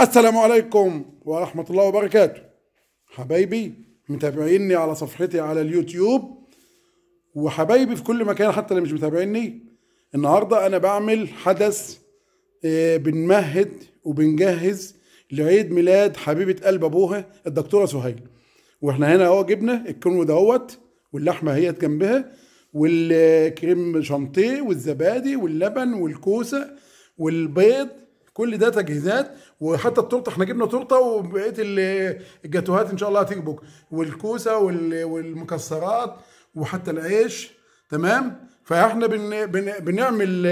السلام عليكم ورحمة الله وبركاته حبايبي متابعيني على صفحتي على اليوتيوب وحبايبي في كل مكان حتى اللي مش متابعيني النهاردة أنا بعمل حدث آه، بنمهد وبنجهز لعيد ميلاد حبيبة قلب أبوها الدكتورة سهيل وإحنا هنا أهو جبنا الكرنو دوت واللحمة هي جنبها والكريم شانتيه والزبادي واللبن والكوسة والبيض كل ده تجهيزات وحتى التورته احنا جبنا تورته وبقيه الجاتوهات ان شاء الله هتيجي والكوسه والمكسرات وحتى العيش تمام فاحنا بن بن بنعمل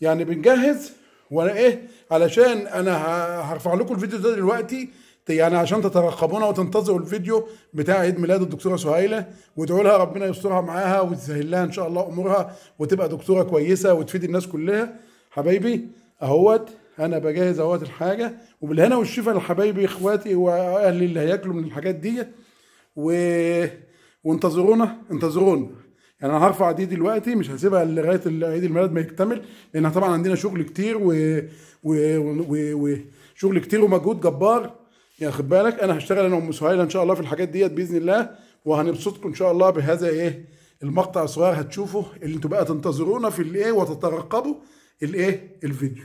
يعني بنجهز وانا ايه علشان انا هرفع لكم الفيديو ده دلوقتي يعني عشان تترقبونا وتنتظروا الفيديو بتاع عيد ميلاد الدكتوره سهيله وادعوا لها ربنا يسترها معاها وتسهل لها ان شاء الله امورها وتبقى دكتوره كويسه وتفيد الناس كلها حبايبي اهوت انا بجهز اوقات الحاجه وبالهنا والشفاء لحبايبي اخواتي واهلي اللي هياكلوا من الحاجات ديت و... وانتظرونا انتظرونا يعني انا هرفع دي دلوقتي مش هسيبها لغايه عيد الميلاد ما يكتمل لان طبعا عندنا شغل كتير و... و... و... و... شغل كتير ومجهود جبار يعني خد بالك انا هشتغل انا وام سهيله ان شاء الله في الحاجات ديت باذن الله وهنبسطكم ان شاء الله بهذا ايه المقطع الصغير هتشوفه اللي انتوا بقى تنتظرونا في الايه وتترقبوا الايه الفيديو